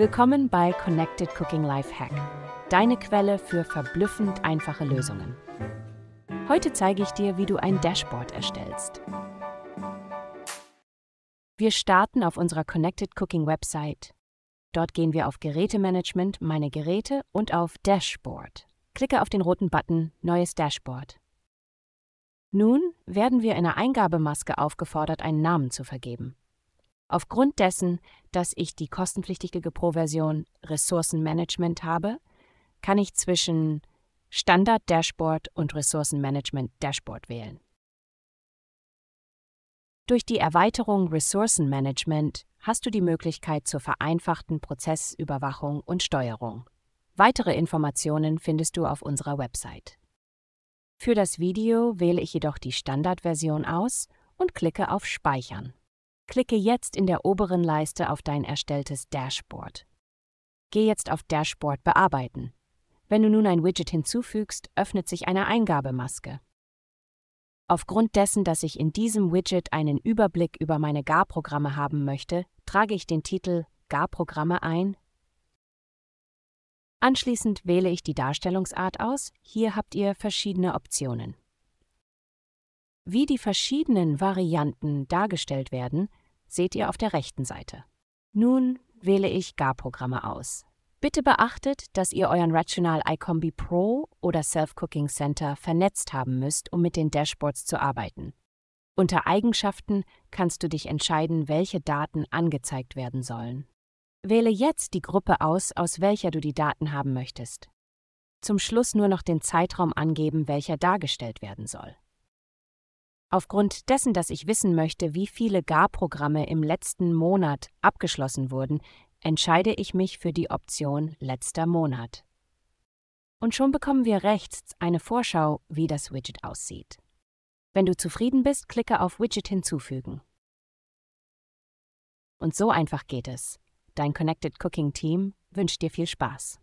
Willkommen bei Connected Cooking Life Hack, deine Quelle für verblüffend einfache Lösungen. Heute zeige ich dir, wie du ein Dashboard erstellst. Wir starten auf unserer Connected Cooking Website. Dort gehen wir auf Gerätemanagement, meine Geräte und auf Dashboard. Klicke auf den roten Button Neues Dashboard. Nun werden wir in der Eingabemaske aufgefordert, einen Namen zu vergeben. Aufgrund dessen, dass ich die kostenpflichtige Pro-Version Ressourcenmanagement habe, kann ich zwischen Standard-Dashboard und Ressourcenmanagement-Dashboard wählen. Durch die Erweiterung Ressourcenmanagement hast du die Möglichkeit zur vereinfachten Prozessüberwachung und Steuerung. Weitere Informationen findest du auf unserer Website. Für das Video wähle ich jedoch die Standardversion aus und klicke auf Speichern. Klicke jetzt in der oberen Leiste auf dein erstelltes Dashboard. Geh jetzt auf Dashboard bearbeiten. Wenn du nun ein Widget hinzufügst, öffnet sich eine Eingabemaske. Aufgrund dessen, dass ich in diesem Widget einen Überblick über meine Garprogramme haben möchte, trage ich den Titel Garprogramme ein. Anschließend wähle ich die Darstellungsart aus. Hier habt ihr verschiedene Optionen. Wie die verschiedenen Varianten dargestellt werden, seht ihr auf der rechten Seite. Nun wähle ich Garprogramme aus. Bitte beachtet, dass ihr euren Rational iCombi Pro oder Self-Cooking Center vernetzt haben müsst, um mit den Dashboards zu arbeiten. Unter Eigenschaften kannst du dich entscheiden, welche Daten angezeigt werden sollen. Wähle jetzt die Gruppe aus, aus welcher du die Daten haben möchtest. Zum Schluss nur noch den Zeitraum angeben, welcher dargestellt werden soll. Aufgrund dessen, dass ich wissen möchte, wie viele Garprogramme im letzten Monat abgeschlossen wurden, entscheide ich mich für die Option letzter Monat. Und schon bekommen wir rechts eine Vorschau, wie das Widget aussieht. Wenn du zufrieden bist, klicke auf Widget hinzufügen. Und so einfach geht es. Dein Connected Cooking Team wünscht dir viel Spaß.